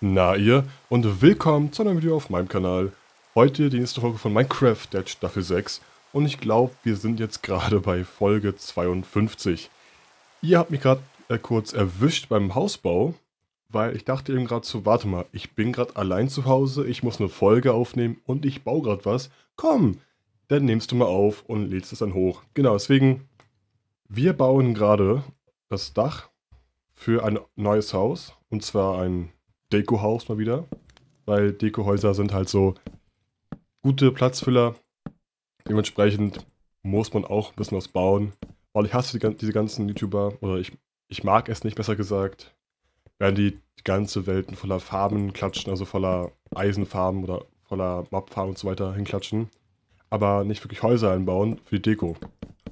Na ihr und willkommen zu einem Video auf meinem Kanal. Heute die nächste Folge von Minecraft, der Staffel 6 und ich glaube wir sind jetzt gerade bei Folge 52. Ihr habt mich gerade äh, kurz erwischt beim Hausbau, weil ich dachte eben gerade so, warte mal, ich bin gerade allein zu Hause, ich muss eine Folge aufnehmen und ich baue gerade was. Komm, dann nimmst du mal auf und lädst es dann hoch. Genau, deswegen, wir bauen gerade das Dach für ein neues Haus und zwar ein Deko-Haus mal wieder, weil Dekohäuser sind halt so gute Platzfüller. Dementsprechend muss man auch ein bisschen was bauen, weil ich hasse die, diese ganzen YouTuber oder ich, ich mag es nicht, besser gesagt, werden die, ganze Welten voller Farben klatschen, also voller Eisenfarben oder voller Mapfarben und so weiter hinklatschen, aber nicht wirklich Häuser einbauen für die Deko.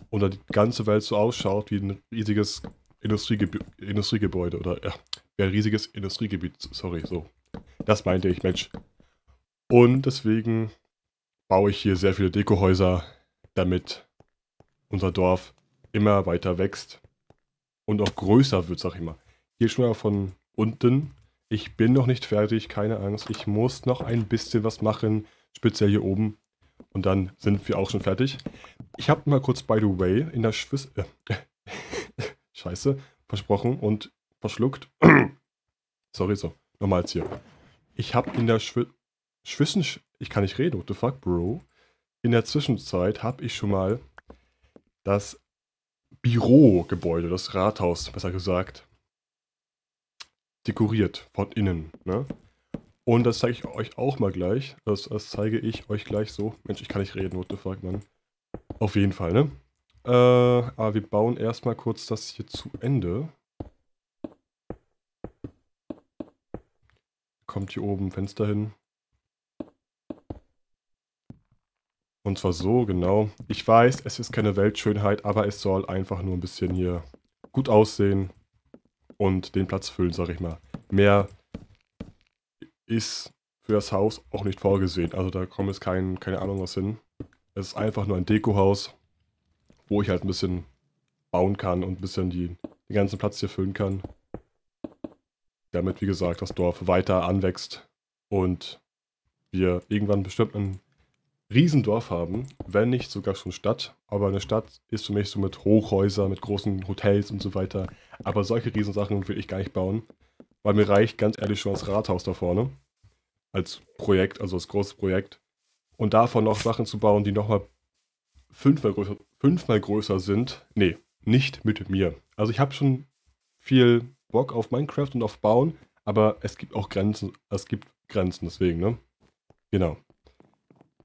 Oder die ganze Welt so ausschaut wie ein riesiges Industriegeb Industriegebäude oder ja, ja, riesiges Industriegebiet, sorry, so. Das meinte ich, Mensch. Und deswegen baue ich hier sehr viele Dekohäuser, damit unser Dorf immer weiter wächst und auch größer wird, sag ich mal. Hier schon mal von unten. Ich bin noch nicht fertig, keine Angst. Ich muss noch ein bisschen was machen, speziell hier oben. Und dann sind wir auch schon fertig. Ich habe mal kurz, by the way, in der Schwiss... Äh, Scheiße, versprochen und verschluckt. Sorry, so. Nochmal jetzt hier. Ich habe in der Schwi Schwissen... Ich kann nicht reden, what the fuck, Bro? In der Zwischenzeit habe ich schon mal das Bürogebäude, das Rathaus, besser gesagt, dekoriert von innen. Ne? Und das zeige ich euch auch mal gleich. Das, das, zeige ich euch gleich so. Mensch, ich kann nicht reden, what the fuck, Mann. Auf jeden Fall, ne? Äh, aber wir bauen erstmal kurz das hier zu Ende. kommt hier oben ein Fenster hin. Und zwar so, genau. Ich weiß, es ist keine Weltschönheit, aber es soll einfach nur ein bisschen hier gut aussehen und den Platz füllen, sag ich mal. Mehr ist für das Haus auch nicht vorgesehen. Also da kommt jetzt kein, keine Ahnung was hin. Es ist einfach nur ein Dekohaus, wo ich halt ein bisschen bauen kann und ein bisschen die, den ganzen Platz hier füllen kann damit, wie gesagt, das Dorf weiter anwächst und wir irgendwann bestimmt ein Riesendorf haben, wenn nicht sogar schon Stadt. Aber eine Stadt ist für mich so mit Hochhäusern, mit großen Hotels und so weiter. Aber solche Riesensachen will ich gar nicht bauen, weil mir reicht ganz ehrlich schon das Rathaus da vorne als Projekt, also als großes Projekt. Und davon noch Sachen zu bauen, die nochmal fünfmal größer, fünfmal größer sind. Nee, nicht mit mir. Also ich habe schon viel Bock auf Minecraft und auf Bauen, aber es gibt auch Grenzen, es gibt Grenzen, deswegen, ne? Genau.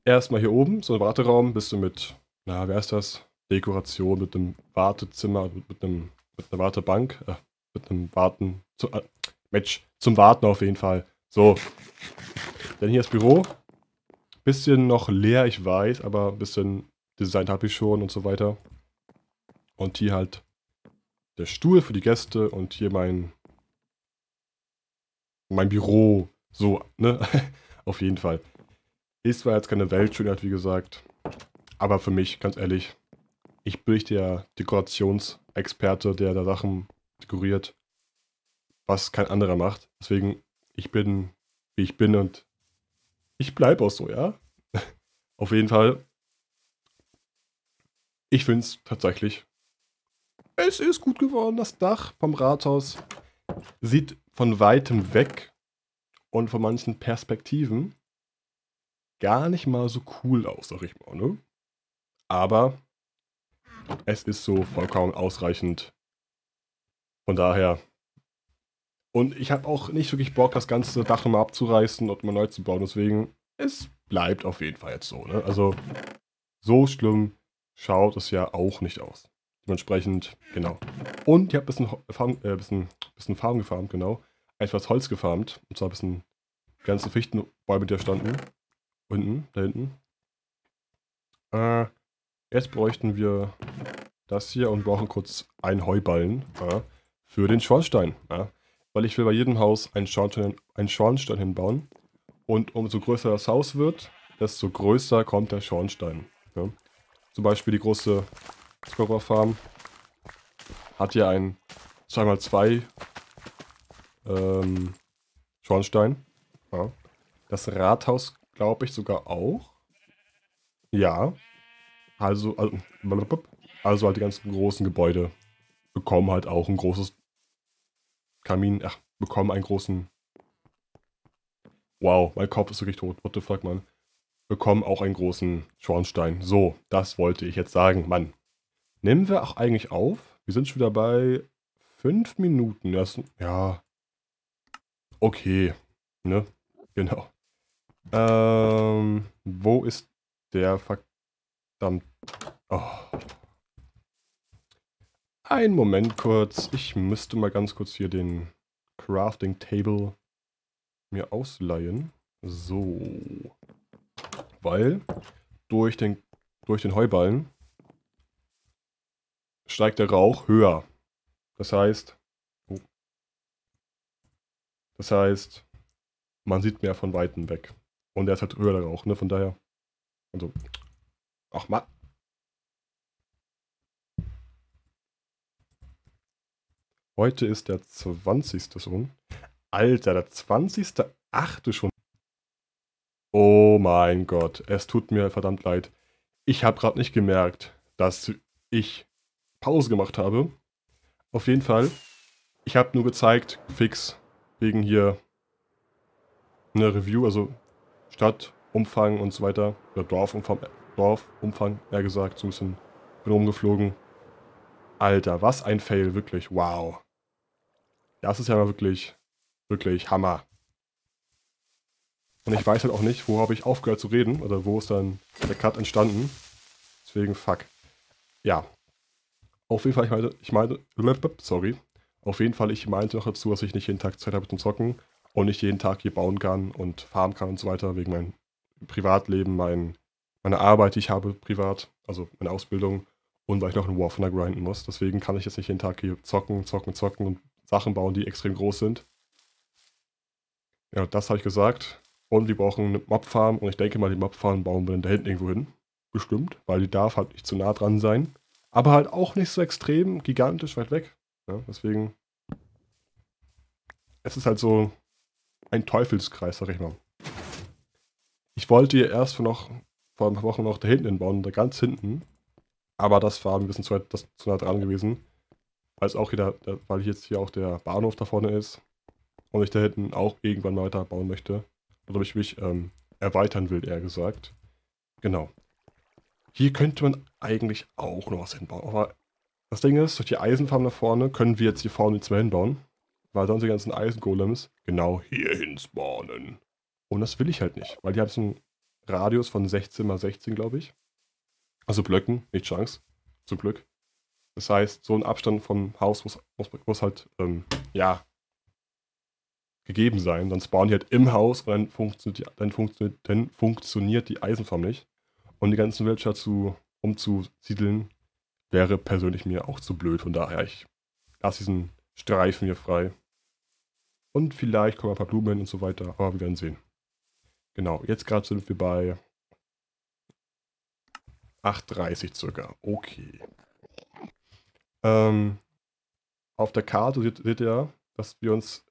Erstmal hier oben, so ein Warteraum, bist du mit, na, wer ist das? Dekoration mit einem Wartezimmer, mit, einem, mit einer Wartebank, äh, mit einem Warten, zu, äh, Match, zum Warten auf jeden Fall. So. Dann hier das Büro. Bisschen noch leer, ich weiß, aber ein bisschen designt habe ich schon und so weiter. Und hier halt der Stuhl für die Gäste und hier mein, mein Büro. So, ne? Auf jeden Fall. Ist zwar jetzt keine Weltschönheit, wie gesagt, aber für mich, ganz ehrlich, ich bin nicht der Dekorationsexperte, der da Sachen dekoriert, was kein anderer macht. Deswegen, ich bin, wie ich bin und ich bleibe auch so, ja? Auf jeden Fall, ich finde es tatsächlich es ist gut geworden, das Dach vom Rathaus sieht von weitem weg und von manchen Perspektiven gar nicht mal so cool aus, sag ich mal, ne? Aber es ist so vollkommen ausreichend. Von daher. Und ich habe auch nicht wirklich Bock, das ganze Dach nochmal abzureißen und mal neu zu bauen. Deswegen, es bleibt auf jeden Fall jetzt so. Ne? Also, so schlimm schaut es ja auch nicht aus. Dementsprechend, genau. Und ich habe ein bisschen, Farm, äh, bisschen, bisschen Farm gefarmt, genau. Etwas Holz gefarmt. Und zwar ein bisschen ganze Fichtenbäume, die da standen. Unten, da hinten. Äh, jetzt bräuchten wir das hier und brauchen kurz einen Heuballen äh, für den Schornstein. Äh, weil ich will bei jedem Haus einen Schornstein, einen Schornstein hinbauen. Und umso größer das Haus wird, desto größer kommt der Schornstein. Ja. Zum Beispiel die große Hubschrauber Farm hat ja ein 2x2 ähm, Schornstein. Ja. Das Rathaus, glaube ich, sogar auch. Ja. Also, also, also halt die ganzen großen Gebäude bekommen halt auch ein großes Kamin. Ach, bekommen einen großen. Wow, mein Kopf ist wirklich tot. What the fuck, Mann. Bekommen auch einen großen Schornstein. So, das wollte ich jetzt sagen, Mann. Nehmen wir auch eigentlich auf? Wir sind schon wieder bei fünf Minuten. Das, ja. Okay. Ne? Genau. Ähm, wo ist der verdammt... Oh. Einen Moment kurz. Ich müsste mal ganz kurz hier den Crafting Table mir ausleihen. So. Weil durch den, durch den Heuballen steigt der Rauch höher. Das heißt, oh, das heißt, man sieht mehr von Weitem weg. Und er ist halt höher der Rauch, ne? Von daher. Also. Ach Mann. Heute ist der 20. Sohn. Alter, der 20.8. schon. Oh mein Gott, es tut mir verdammt leid. Ich habe gerade nicht gemerkt, dass ich Pause gemacht habe. Auf jeden Fall. Ich habe nur gezeigt, fix, wegen hier eine Review, also Stadtumfang und so weiter. Oder Dorfumfang, Dorfumfang, eher gesagt, so ein bisschen bin rumgeflogen. Alter, was ein Fail, wirklich, wow. Das ist ja wirklich, wirklich Hammer. Und ich weiß halt auch nicht, wo habe ich aufgehört zu reden oder wo ist dann der Cut entstanden. Deswegen, fuck. Ja, auf jeden Fall, ich meine, ich meine, sorry. Auf jeden Fall, ich meinte noch dazu, dass ich nicht jeden Tag Zeit habe zum Zocken und nicht jeden Tag hier bauen kann und farmen kann und so weiter, wegen meinem Privatleben, mein, meine Arbeit, die ich habe privat, also meine Ausbildung und weil ich noch in War Thunder grinden muss. Deswegen kann ich jetzt nicht jeden Tag hier zocken, zocken, zocken und Sachen bauen, die extrem groß sind. Ja, das habe ich gesagt. Und wir brauchen eine Mobfarm und ich denke mal, die Mobfarm bauen wir dann da hinten irgendwo hin. Bestimmt, weil die darf halt nicht zu nah dran sein aber halt auch nicht so extrem gigantisch weit weg. Ja, ne? deswegen, es ist halt so ein Teufelskreis, sag ich mal. Ich wollte hier erst vor, noch, vor ein paar Wochen noch da hinten hinbauen, da ganz hinten. Aber das war ein bisschen zu, weit, das, zu nah dran gewesen. Weil, es auch wieder, weil jetzt hier auch der Bahnhof da vorne ist. Und ich da hinten auch irgendwann weiter bauen möchte. Oder ich mich ähm, erweitern will, eher gesagt. Genau. Hier könnte man eigentlich auch noch was hinbauen. Aber das Ding ist, durch die Eisenfarm da vorne können wir jetzt hier vorne nichts mehr hinbauen. Weil sonst die ganzen Eisengolems genau hier hin spawnen. Und das will ich halt nicht, weil die haben so einen Radius von 16 mal 16, glaube ich. Also Blöcken, nicht Chance. zum Glück. Das heißt, so ein Abstand vom Haus muss, muss, muss halt, ähm, ja, gegeben sein. Dann spawnen die halt im Haus und dann funktioniert dann funktioniert, dann funktioniert die Eisenfarm nicht um die ganzen Villager zu, umzusiedeln, wäre persönlich mir auch zu blöd. Von daher, ich lasse diesen Streifen hier frei. Und vielleicht kommen ein paar Blumen und so weiter, aber wir werden sehen. Genau, jetzt gerade sind wir bei 8,30 circa. Okay. Ähm, auf der Karte seht, seht ihr, dass wir uns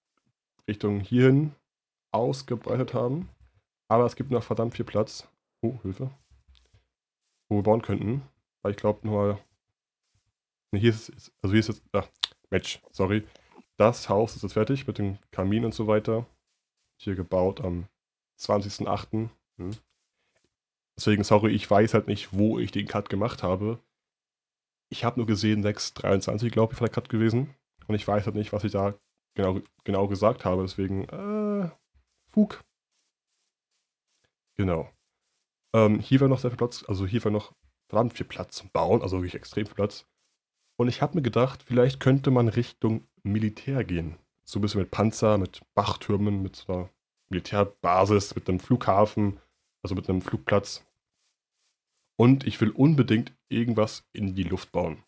Richtung hierhin ausgebreitet haben. Aber es gibt noch verdammt viel Platz. Oh, Hilfe wo wir bauen könnten. Weil ich glaube nur. Ne, hier ist es. also hier ist jetzt. Ach, Match, sorry. Das Haus ist jetzt fertig mit dem Kamin und so weiter. Hier gebaut am 20.08. Hm. Deswegen, sorry, ich weiß halt nicht, wo ich den Cut gemacht habe. Ich habe nur gesehen, 6.23, glaube ich, war der Cut gewesen. Und ich weiß halt nicht, was ich da genau, genau gesagt habe. Deswegen, äh, Fug. Genau. Ähm, hier war noch sehr viel Platz, also hier war noch verdammt viel Platz zum Bauen, also wirklich extrem viel Platz. Und ich habe mir gedacht, vielleicht könnte man Richtung Militär gehen. So ein bisschen mit Panzer, mit Bachtürmen, mit so einer Militärbasis, mit einem Flughafen, also mit einem Flugplatz. Und ich will unbedingt irgendwas in die Luft bauen.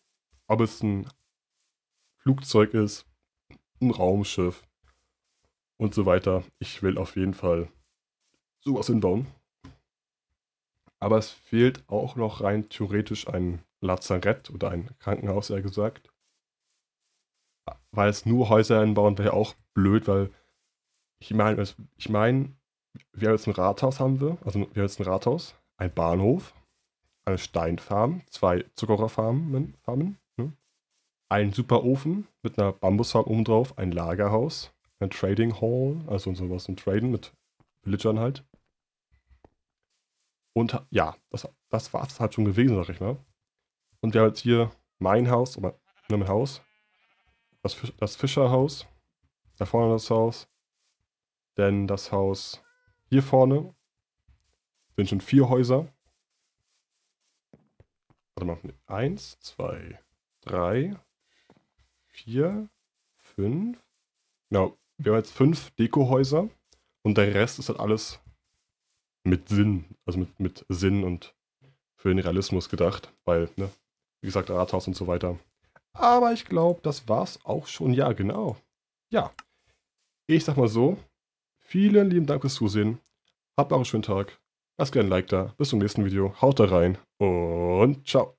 Ob es ein Flugzeug ist, ein Raumschiff und so weiter. Ich will auf jeden Fall sowas hinbauen. Aber es fehlt auch noch rein theoretisch ein Lazarett oder ein Krankenhaus, eher gesagt. Weil es nur Häuser einbauen wäre auch blöd, weil ich meine, ich meine, wir haben jetzt ein Rathaus haben wir, also wir haben jetzt ein Rathaus, ein Bahnhof, eine Steinfarm, zwei Zuckerrohrfarmen, Farmen, ne? ein Superofen mit einer Bambusfarm oben drauf, ein Lagerhaus, ein Trading Hall, also sowas zum Traden mit Villagern halt, und ja, das, das war es halt schon gewesen, sag ich mal. Ne? Und wir haben jetzt hier mein Haus, mein Haus, das, Fisch, das Fischerhaus, da vorne das Haus, denn das Haus hier vorne sind schon vier Häuser. Warte mal, nee, eins, zwei, drei, vier, fünf. Genau, wir haben jetzt fünf Dekohäuser und der Rest ist halt alles mit Sinn, also mit, mit Sinn und für den Realismus gedacht, weil, ne, wie gesagt, Rathaus und so weiter. Aber ich glaube, das war's auch schon. Ja, genau. Ja. Ich sag mal so, vielen lieben Dank fürs Zusehen. Habt noch einen schönen Tag. Lasst gerne ein Like da. Bis zum nächsten Video. Haut da rein und ciao.